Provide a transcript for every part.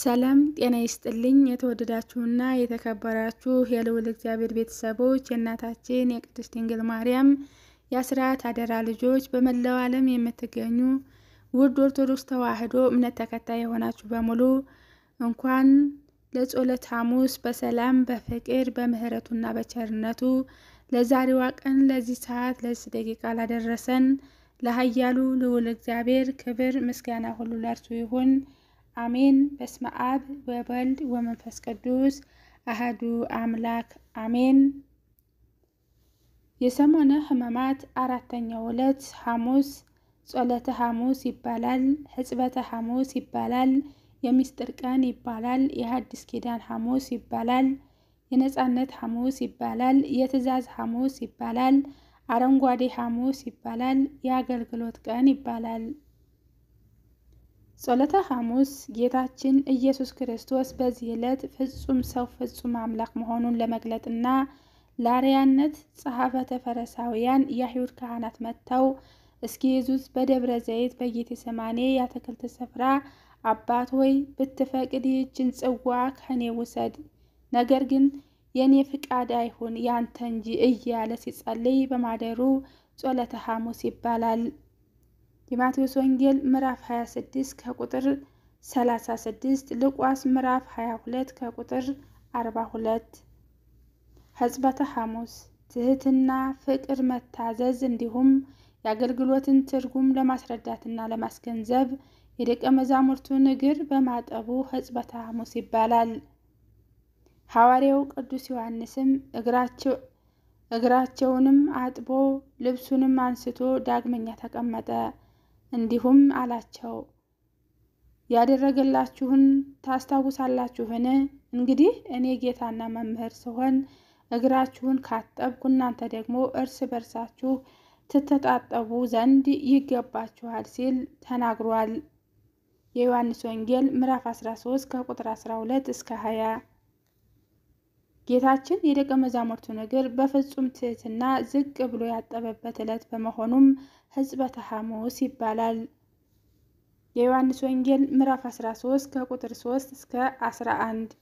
ሰላም ጤና ይስጥልኝ። የተወደዳችሁና የተከበራችሁ የልዑል እግዚአብሔር ቤተሰቦች የእናታችን የቅድስት ድንግል ማርያም የአስራት አደራ ልጆች በመላው ዓለም የምትገኙ ውድ ኦርቶዶክስ ተዋሕዶ እምነት ተከታይ የሆናችሁ በሙሉ እንኳን ለጸሎተ ሐሙስ በሰላም በፍቅር በምሕረቱና በቸርነቱ ለዛሬዋ ቀን ለዚህ ሰዓት ለዚህ ደቂቃ ላደረሰን ለኃያሉ ልዑል እግዚአብሔር ክብር ምስጋና ሁሉ ለእርሱ ይሁን። አሜን። በስመ አብ ወወልድ ወመንፈስ ቅዱስ አህዱ አምላክ አሜን። የሰሞነ ሕማማት አራተኛው ዕለት ሐሙስ ጸሎተ ሐሙስ ይባላል። ሕጽበተ ሐሙስ ይባላል። የሚስጥር ቀን ይባላል። የሐዲስ ኪዳን ሐሙስ ይባላል። የነጻነት ሐሙስ ይባላል። የትእዛዝ ሐሙስ ይባላል። አረንጓዴ ሐሙስ ይባላል። የአገልግሎት ቀን ይባላል። ጸሎተ ሐሙስ ጌታችን ኢየሱስ ክርስቶስ በዚህ ዕለት ፍጹም ሰው ፍጹም አምላክ መሆኑን ለመግለጥና ለአርያነት ጸሐፈተ ፈረሳውያን የአይሁድ ካህናት መጥተው ኢየሱስ በደብረ ዘይት በጌቴሰማኔ የአትክልት ስፍራ አባት ሆይ ብትፈቅድ ይህችን ጽዋ ከእኔ ውሰድ፣ ነገር ግን የእኔ ፍቃድ አይሁን ያንተ እንጂ እያለ ሲጸልይ በማደሩ ጸሎተ ሐሙስ ይባላል። የማቴዎስ ወንጌል ምዕራፍ 26 ከቁጥር 36፣ ሉቃስ ምዕራፍ 22 ከቁጥር 42። ሕጽበተ ሐሙስ ትህትና፣ ፍቅር፣ መታዘዝ እንዲሁም የአገልግሎትን ትርጉም ለማስረዳትና ለማስገንዘብ የደቀ መዛሙርቱን እግር በማጠቡ ሕጽበተ ሐሙስ ይባላል። ሐዋርያው ቅዱስ ዮሐንስም እግራቸውንም አጥቦ ልብሱንም አንስቶ ዳግመኛ ተቀመጠ። እንዲሁም አላቸው ያደረገላችሁን ታስታውሳላችሁን? እንግዲህ እኔ ጌታና መምህር ስሆን እግራችሁን ካጠብኩ እናንተ ደግሞ እርስ በርሳችሁ ትተጣጠቡ ዘንድ ይገባችኋል ሲል ተናግሯል። የዮሐንስ ወንጌል ምዕራፍ 13 ከቁጥር 12 እስከ 20 ጌታችን የደቀ መዛሙርቱ እግር በፍጹም ትህትና ዝቅ ብሎ ያጠበበት ዕለት በመሆኑም ሕጽበተ ሐሙስ ይባላል። የዮሐንስ ወንጌል ምዕራፍ 13 ከቁጥር 3 እስከ 11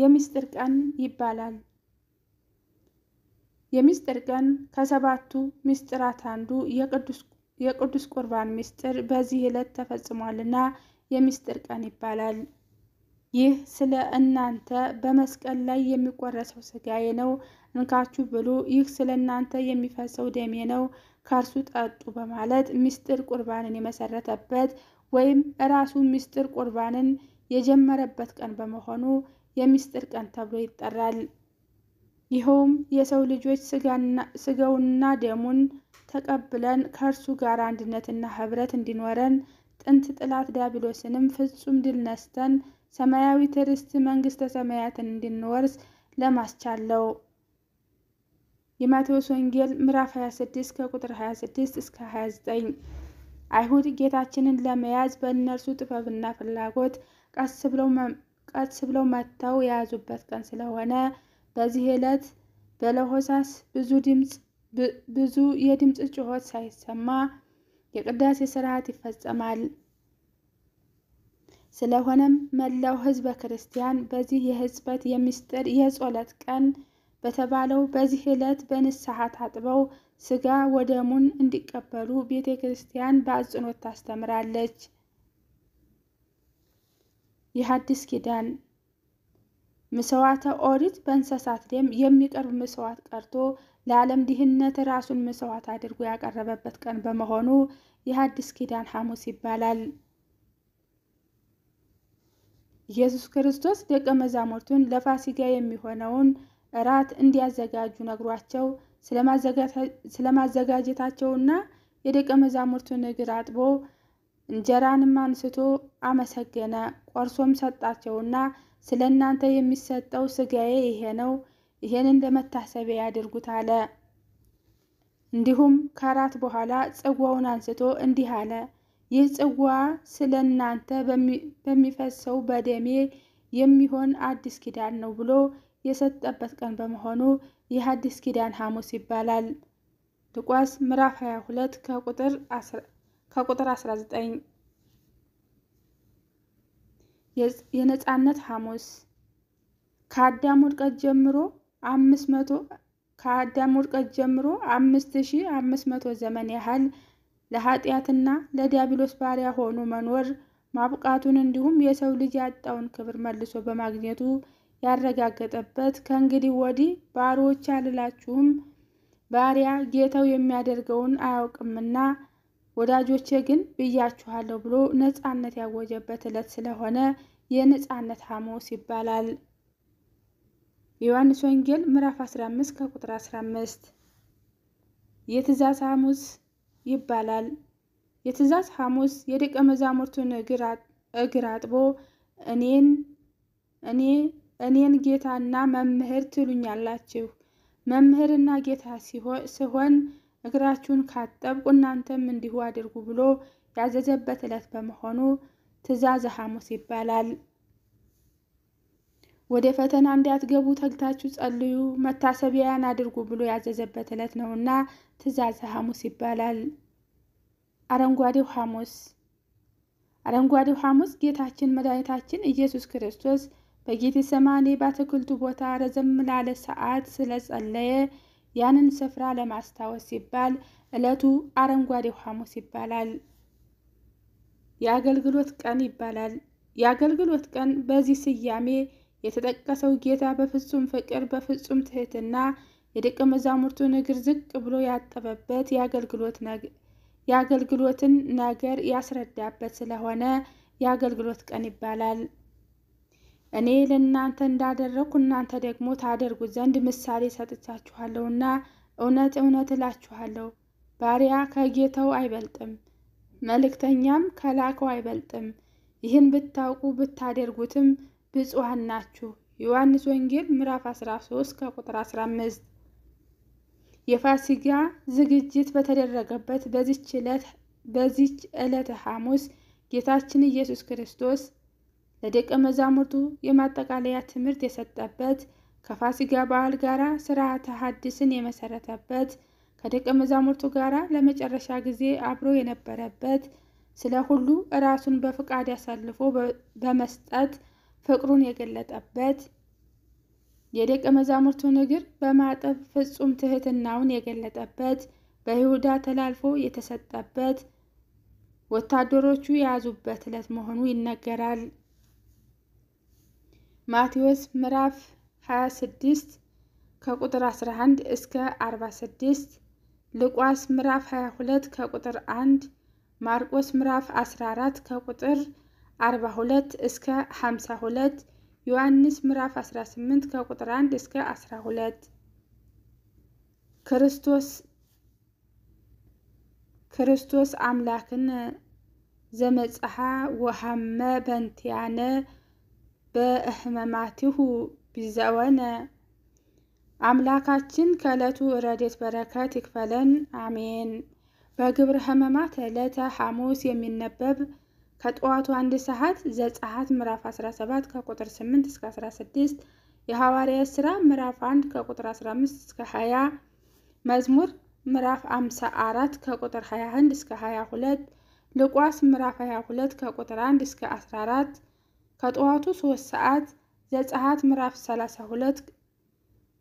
የምሥጢር ቀን ይባላል። የምሥጢር ቀን ከሰባቱ ምስጢራት አንዱ የቅዱስ ቁርባን ምስጢር በዚህ ዕለት ተፈጽሟልና የምስጢር ቀን ይባላል። ይህ ስለ እናንተ በመስቀል ላይ የሚቆረሰው ስጋዬ ነው፣ እንካችሁ ብሉ። ይህ ስለ እናንተ የሚፈሰው ደሜ ነው፣ ከእርሱ ጠጡ በማለት ምስጢር ቁርባንን የመሰረተበት ወይም ራሱ ምስጢር ቁርባንን የጀመረበት ቀን በመሆኑ የምስጢር ቀን ተብሎ ይጠራል። ይኸውም የሰው ልጆች ስጋውና ደሙን ተቀብለን ከእርሱ ጋር አንድነትና ህብረት እንዲኖረን ጥንት ጥላት ዲያብሎስንም ፍጹም ድል ነስተን ሰማያዊ ርስት መንግስተ ሰማያትን እንድንወርስ ለማስቻለው የማቴዎስ ወንጌል ምዕራፍ 26 ከቁጥር 26 እስከ 29። አይሁድ ጌታችንን ለመያዝ በእነርሱ ጥበብና ፍላጎት ቀስ ብለው መጥተው የያዙበት ቀን ስለሆነ በዚህ ዕለት በለሆሳስ ብዙ የድምፅ ጩኸት ሳይሰማ የቅዳሴ ስርዓት ይፈጸማል። ስለሆነም መላው ህዝበ ክርስቲያን በዚህ የሕጽበት የምስጢር የጸሎት ቀን በተባለው በዚህ ዕለት በንስሐ ታጥበው ስጋ ወደሙን እንዲቀበሉ ቤተ ክርስቲያን በአጽንኦት ታስተምራለች። የሐዲስ ኪዳን ምሥዋዕተ ኦሪት በእንስሳት ደም የሚቀርብ ምስዋት ቀርቶ ለዓለም ድህነት ራሱን ምስዋት አድርጎ ያቀረበበት ቀን በመሆኑ የሐዲስ ኪዳን ሐሙስ ይባላል። ኢየሱስ ክርስቶስ ደቀ መዛሙርቱን ለፋሲጋ የሚሆነውን እራት እንዲያዘጋጁ ነግሯቸው ስለማዘጋጀታቸውና የደቀ መዛሙርቱን እግር አጥቦ እንጀራንም አንስቶ አመሰገነ፣ ቆርሶም ሰጣቸውና ስለ እናንተ የሚሰጠው ስጋዬ ይሄ ነው፣ እንደ መታሰቢያ ያድርጉት አለ። እንዲሁም ከራት በኋላ ጽዋውን አንስቶ እንዲህ አለ ይህ ጽዋ ስለ እናንተ በሚፈሰው በደሜ የሚሆን አዲስ ኪዳን ነው ብሎ የሰጠበት ቀን በመሆኑ ይህ አዲስ ኪዳን ሐሙስ ይባላል። ሉቃስ ምዕራፍ 22 ከቁጥር 19 የነፃነት ሐሙስ ከአዳም ውድቀት ጀምሮ አምስት መቶ ከአዳም ውድቀት ጀምሮ አምስት ሺ አምስት መቶ ዘመን ያህል ለኃጢአትና ለዲያብሎስ ባሪያ ሆኖ መኖር ማብቃቱን እንዲሁም የሰው ልጅ ያጣውን ክብር መልሶ በማግኘቱ ያረጋገጠበት ከእንግዲህ ወዲህ ባሮች አልላችሁም ባሪያ ጌታው የሚያደርገውን አያውቅምና ወዳጆቼ ግን ብያችኋለሁ ብሎ ነፃነት ያወጀበት ዕለት ስለሆነ የነፃነት ሐሙስ ይባላል። ዮሐንስ ወንጌል ምዕራፍ 15 ከቁጥር 15 የትእዛዝ ሐሙስ ይባላል። የትእዛዝ ሐሙስ የደቀ መዛሙርቱን እግር አጥቦ እኔን እኔ እኔን ጌታና መምህር ትሉኛላችሁ መምህርና ጌታ ሲሆን እግራችሁን ካጠብቁ እናንተም እንዲሁ አድርጉ ብሎ ያዘዘበት ዕለት በመሆኑ ትእዛዘ ሐሙስ ይባላል። ወደ ፈተና እንዳትገቡ ተግታችሁ ጸልዩ፣ መታሰቢያን አድርጉ ብሎ ያዘዘበት ዕለት ነውና ትእዛዘ ሐሙስ ይባላል። አረንጓዴው ሐሙስ አረንጓዴው ሐሙስ ጌታችን መድኃኒታችን ኢየሱስ ክርስቶስ በጌቴሰማኔ በአትክልቱ ቦታ ረዘም ላለ ሰዓት ስለጸለየ ያንን ስፍራ ለማስታወስ ሲባል ዕለቱ አረንጓዴው ሐሙስ ይባላል። የአገልግሎት ቀን ይባላል። የአገልግሎት ቀን በዚህ ስያሜ የተጠቀሰው ጌታ በፍጹም ፍቅር በፍጹም ትህትና የደቀ መዛሙርቱን እግር ዝቅ ብሎ ያጠበበት የአገልግሎትን ነገር ያስረዳበት ስለሆነ የአገልግሎት ቀን ይባላል። እኔ ለእናንተ እንዳደረግኩ እናንተ ደግሞ ታደርጉ ዘንድ ምሳሌ ሰጥቻችኋለሁና እውነት እውነት እላችኋለሁ ባሪያ ከጌታው አይበልጥም፣ መልእክተኛም ከላከው አይበልጥም። ይህን ብታውቁ ብታደርጉትም ብፁዓን ናችሁ። ዮሐንስ ወንጌል ምዕራፍ 13 ከቁጥር 15። የፋሲጋ ዝግጅት በተደረገበት በዚች ዕለት በዚች ዕለተ ሐሙስ ጌታችን ኢየሱስ ክርስቶስ ለደቀ መዛሙርቱ የማጠቃለያ ትምህርት የሰጠበት ከፋሲጋ በዓል ጋር ስርዓተ ሐዲስን የመሰረተበት ከደቀ መዛሙርቱ ጋር ለመጨረሻ ጊዜ አብሮ የነበረበት ስለ ሁሉ ራሱን በፍቃድ አሳልፎ በመስጠት ፍቅሩን የገለጠበት የደቀ መዛሙርቱን እግር በማጠብ ፍጹም ትህትናውን የገለጠበት በይሁዳ ተላልፎ የተሰጠበት ወታደሮቹ የያዙበት ዕለት መሆኑ ይነገራል። ማቴዎስ ምዕራፍ 26 ከቁጥር 11 እስከ 46፣ ሉቃስ ምዕራፍ 22 ከቁጥር 1፣ ማርቆስ ምዕራፍ 14 ከቁጥር 42 እስከ 52 ዮሐንስ ምዕራፍ 18 ከቁጥር 1 እስከ 12 ክርስቶስ ክርስቶስ አምላክን ዘመጽሐ ወሃመ በንቲያነ በእህመማቲሁ ቢዘወነ አምላካችን ከዕለቱ ረድኤት በረከት ይክፈለን አሜን። በግብረ ሕማማት ዕለተ ሐሙስ የሚነበብ ከጠዋቱ አንድ ሰዓት ዘጸአት ምዕራፍ 17 ከቁጥር 8 እስከ 16፣ የሐዋርያ ሥራ ምዕራፍ 1 ከቁጥር 15 እስከ 20፣ መዝሙር ምዕራፍ 54 ከቁጥር 21 እስከ 22፣ ልቋስ ምዕራፍ 22 ከቁጥር 1 እስከ 14፣ ከጠዋቱ 3 ሰዓት ዘጸአት ምዕራፍ 32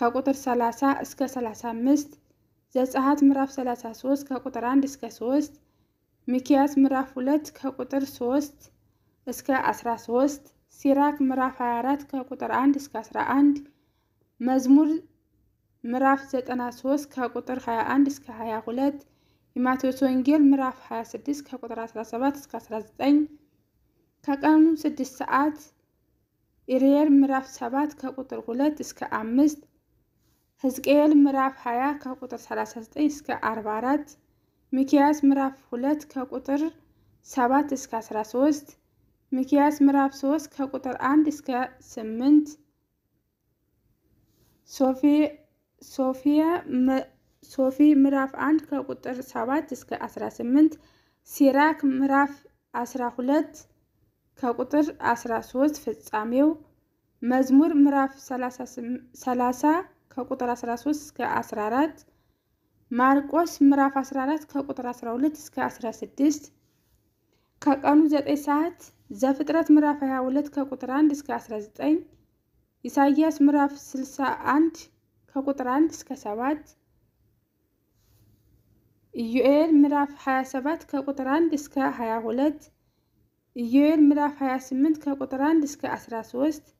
ከቁጥር 30 እስከ 35፣ ዘጸአት ምዕራፍ 33 ከቁጥር 1 እስከ 3 ሚክያስ ምዕራፍ 2 ከቁጥር 3 እስከ 13፣ ሲራክ ምዕራፍ 24 ከቁጥር 1 እስከ 11፣ መዝሙር ምዕራፍ 93 ከቁጥር 21 እስከ 22፣ የማቴዎስ ወንጌል ምዕራፍ 26 ከቁጥር 17 እስከ 19፣ ከቀኑ 6 ሰዓት ኢሬር ምዕራፍ 7 ከቁጥር 2 እስከ 5፣ ሕዝቅኤል ምዕራፍ 20 ከቁጥር 39 እስከ 44 ሚኪያስ ምዕራፍ 2 ከቁጥር 7 እስከ 13፣ ሚክያስ ምዕራፍ 3 ከቁጥር 1 እስከ 8፣ ሶፊ ምዕራፍ 1 ከቁጥር 7 እስከ 18፣ ሲራክ ምዕራፍ 12 ከቁጥር 13 ፍጻሜው መዝሙር ምዕራፍ 30 ከቁጥር 13 እስከ 14 ማርቆስ ምዕራፍ 14 ከቁጥር 12 እስከ 16 ከቀኑ 9 ሰዓት ዘፍጥረት ምዕራፍ 22 ከቁጥር 1 እስከ 19 ኢሳይያስ ምዕራፍ 61 ከቁጥር 1 እስከ 7 ኢዮኤል ምዕራፍ 27 ከቁጥር 1 እስከ 22 ኢዮኤል ምዕራፍ 28 ከቁጥር 1 እስከ 13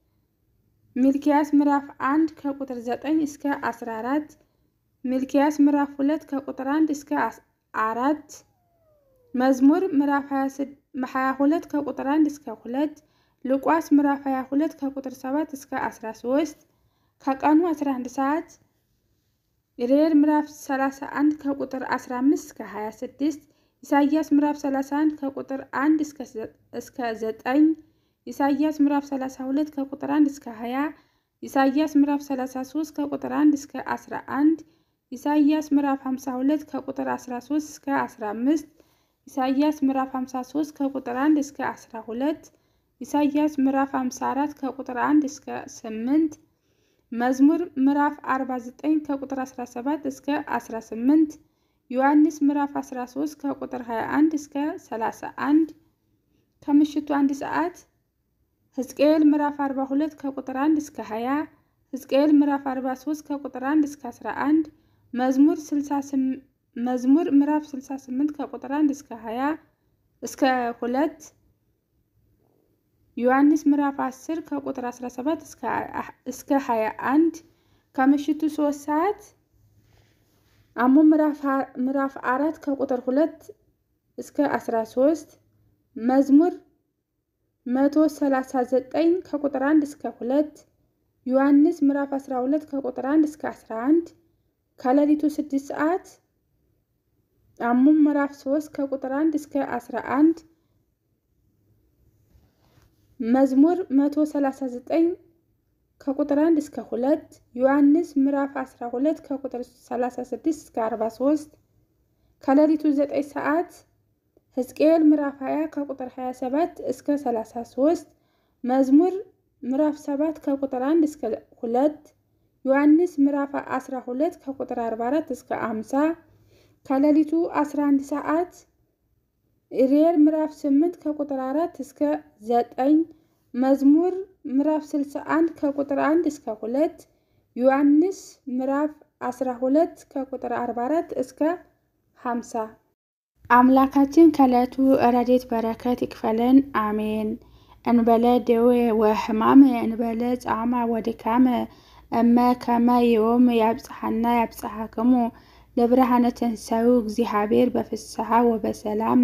ሚልኪያስ ምዕራፍ 1 ከቁጥር 9 እስከ 14 ሚልኪያስ ምዕራፍ ሁለት ከቁጥር 1 እስከ አራት መዝሙር ምዕራፍ 22 ከቁጥር 1 እስከ 2 ሉቃስ ምዕራፍ 22 ከቁጥር 7 እስከ 13 ከቀኑ 11 ሰዓት ሬር ምዕራፍ 31 ከቁጥር 15 እስከ 26 ኢሳይያስ ምዕራፍ 31 ከቁጥር 1 እስከ 9 ኢሳይያስ ምዕራፍ 32 ከቁጥር 1 እስከ 20 ኢሳይያስ ምዕራፍ 33 ከቁጥር 1 እስከ 11 ኢሳይያስ ምዕራፍ 52 ከቁጥር 13 እስከ 15 ኢሳይያስ ምዕራፍ 53 ከቁጥር 1 እስከ 12 ኢሳይያስ ምዕራፍ 54 ከቁጥር 1 እስከ 8 መዝሙር ምዕራፍ 49 ከቁጥር 17 እስከ 18 ዮሐንስ ምዕራፍ 13 ከቁጥር 21 እስከ 31 ከምሽቱ አንድ ሰዓት ሕዝቅኤል ምዕራፍ 42 ከቁጥር 1 እስከ 20 ሕዝቅኤል ምዕራፍ 43 ከቁጥር 1 እስከ 11 መዝሙር መዝሙር ምዕራፍ 68 ከቁጥር 1 እስከ 20 እስከ 2 ዮሐንስ ምዕራፍ 10 ከቁጥር 17 እስከ 21 ከምሽቱ 3 ሰዓት አሞ ምዕራፍ 4 ከቁጥር 2 እስከ 13 መዝሙር 139 ከቁጥር 1 እስከ 2 ዮሐንስ ምዕራፍ 12 ከቁጥር 1 እስከ 11 ከሌሊቱ ስድስት ሰዓት አሙም ምዕራፍ ሶስት ከቁጥር አንድ እስከ አስራ አንድ መዝሙር መቶ ሰላሳ ዘጠኝ ከቁጥር አንድ እስከ ሁለት ዮሐንስ ምዕራፍ አስራ ሁለት ከቁጥር ሰላሳ ስድስት እስከ አርባ ሶስት ከሌሊቱ ዘጠኝ ሰዓት ሕዝቅኤል ምዕራፍ 20 ከቁጥር 27 እስከ 33 መዝሙር ምዕራፍ 7 ከቁጥር 1 እስከ 2 ዮሐንስ ምዕራፍ 12 ከቁጥር 44 እስከ 50 ከሌሊቱ 11 ሰዓት ኢሬር ምዕራፍ 8 ከቁጥር 4 እስከ 9 መዝሙር ምዕራፍ 61 ከቁጥር 1 እስከ 2 ዮሐንስ ምዕራፍ 12 ከቁጥር 44 እስከ 50 አምላካችን ከዕለቱ ረድኤት በረከት ይክፈለን፣ አሜን። እንበለ ደዌ ወሕማመ እንበለ ጻማ ወድካመ እመ ከመዮም ያብጽሐና ያብጽሐክሙ ለብርሃነ ትንሣኤው እግዚአብሔር በፍስሐ ወበሰላም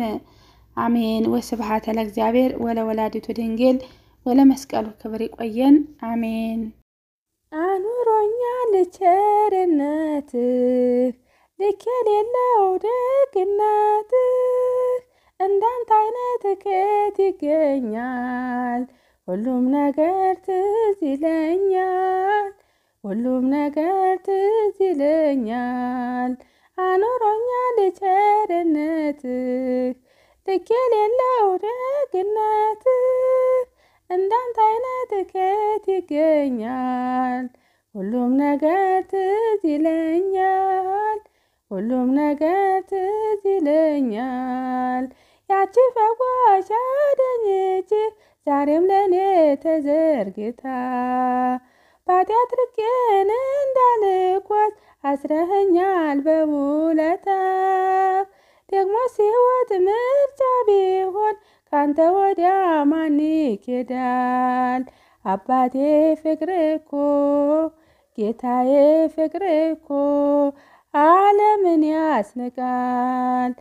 አሜን። ወስብሐት ለእግዚአብሔር ወለወላዲቱ ድንግል ወለመስቀሉ ክብር። ይቆየን። አሜን። አኑሮኛል ቸርነትህ ልክ የሌለው ደግነትህ፣ እንዳንተ አይነት ከየት ይገኛል? ሁሉም ነገር ትዝ ይለኛል። ሁሉም ነገር ትዝ ይለኛል። አኖሮኛል ቸርነትህ ልክ የሌለው ደግነትህ እንዳንተ አይነት ከየት ይገኛል? ሁሉም ነገር ትዝ ይለኛል። ሁሉም ነገር ትዝ ይለኛል። ያቺ ፈዋሽ ደኝች ዛሬም ለእኔ ተዘርግታ አባቴ አትርቄን እንዳልኳት አስረኸኛል በውለታ ደግሞ ሲወት ምርጫ ቢሆን ካንተ ወዲያ ማን ይኬዳል? አባቴ ፍቅር እኮ ጌታዬ ፍቅር እኮ ዓለምን ያስንቃል።